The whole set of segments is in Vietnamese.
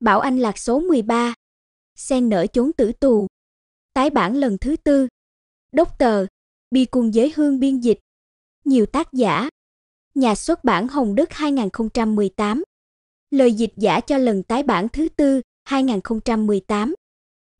Bảo Anh Lạc số 13. Sen nở chốn tử tù. Tái bản lần thứ tư. Đốc tờ. Bi cùng giới hương biên dịch. Nhiều tác giả. Nhà xuất bản Hồng Đức 2018. Lời dịch giả cho lần tái bản thứ tư 2018.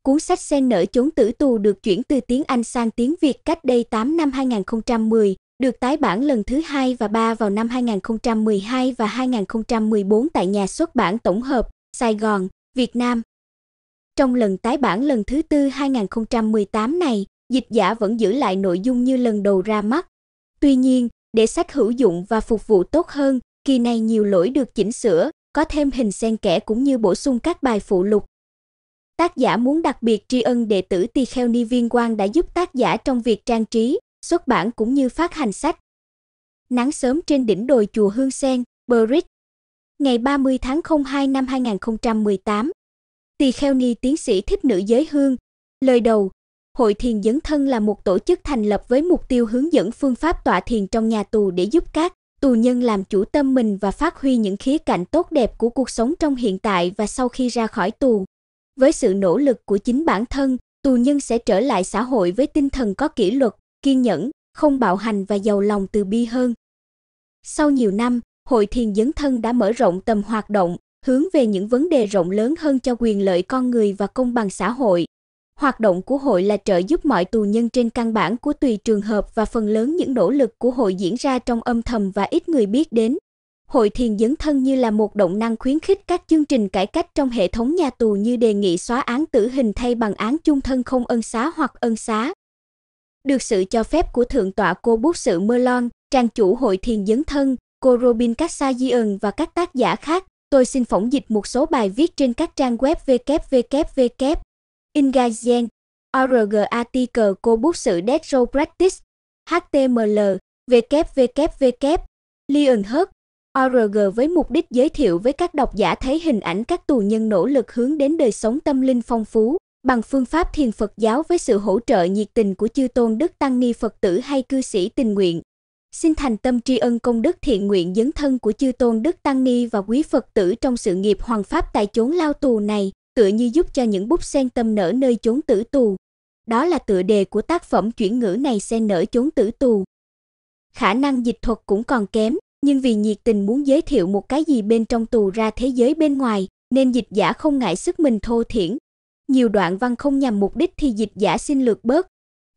Cuốn sách Sen nở chốn tử tù được chuyển từ tiếng Anh sang tiếng Việt cách đây 8 năm 2010, được tái bản lần thứ 2 và 3 vào năm 2012 và 2014 tại nhà xuất bản tổng hợp Sài Gòn, Việt Nam. Trong lần tái bản lần thứ tư 2018 này, dịch giả vẫn giữ lại nội dung như lần đầu ra mắt. Tuy nhiên, để sách hữu dụng và phục vụ tốt hơn, kỳ này nhiều lỗi được chỉnh sửa, có thêm hình xen kẽ cũng như bổ sung các bài phụ lục. Tác giả muốn đặc biệt tri ân đệ tử Tỳ Kheo Ni Viên Quang đã giúp tác giả trong việc trang trí, xuất bản cũng như phát hành sách. Nắng sớm trên đỉnh đồi chùa Hương Sen, Bridge, ngày 30 tháng 02 năm 2018. Tỳ Kheo Ni tiến sĩ thích nữ giới hương. Lời đầu, Hội Thiền Dấn Thân là một tổ chức thành lập với mục tiêu hướng dẫn phương pháp tọa thiền trong nhà tù để giúp các tù nhân làm chủ tâm mình và phát huy những khía cạnh tốt đẹp của cuộc sống trong hiện tại và sau khi ra khỏi tù. Với sự nỗ lực của chính bản thân, tù nhân sẽ trở lại xã hội với tinh thần có kỷ luật, kiên nhẫn, không bạo hành và giàu lòng từ bi hơn. Sau nhiều năm, Hội Thiền Dấn Thân đã mở rộng tầm hoạt động, hướng về những vấn đề rộng lớn hơn cho quyền lợi con người và công bằng xã hội. Hoạt động của hội là trợ giúp mọi tù nhân trên căn bản của tùy trường hợp và phần lớn những nỗ lực của hội diễn ra trong âm thầm và ít người biết đến. Hội Thiền Dấn Thân như là một động năng khuyến khích các chương trình cải cách trong hệ thống nhà tù như đề nghị xóa án tử hình thay bằng án chung thân không ân xá hoặc ân xá. Được sự cho phép của Thượng tọa Cô Bút Sự Mơ Lon, trang chủ Hội Thiền Dấn Thân, cô Robin Kassagian và các tác giả khác, tôi xin phỏng dịch một số bài viết trên các trang web www org article cô bút sự Detro Practice, HTML, www Lionheart, org với mục đích giới thiệu với các độc giả thấy hình ảnh các tù nhân nỗ lực hướng đến đời sống tâm linh phong phú bằng phương pháp thiền Phật giáo với sự hỗ trợ nhiệt tình của chư tôn đức tăng ni Phật tử hay cư sĩ tình nguyện xin thành tâm tri ân công đức thiện nguyện dấn thân của chư tôn đức tăng ni và quý Phật tử trong sự nghiệp hoàn pháp tại chốn lao tù này, tựa như giúp cho những bút sen tâm nở nơi chốn tử tù. Đó là tựa đề của tác phẩm chuyển ngữ này sen nở chốn tử tù. Khả năng dịch thuật cũng còn kém, nhưng vì nhiệt tình muốn giới thiệu một cái gì bên trong tù ra thế giới bên ngoài, nên dịch giả không ngại sức mình thô thiển. Nhiều đoạn văn không nhằm mục đích thì dịch giả xin lược bớt.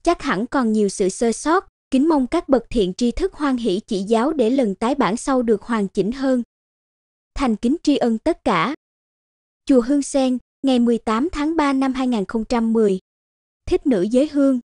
Chắc hẳn còn nhiều sự sơ sót, Kính mong các bậc thiện tri thức hoan hỷ chỉ giáo để lần tái bản sau được hoàn chỉnh hơn. Thành kính tri ân tất cả. Chùa Hương Sen, ngày 18 tháng 3 năm 2010. Thích nữ giới hương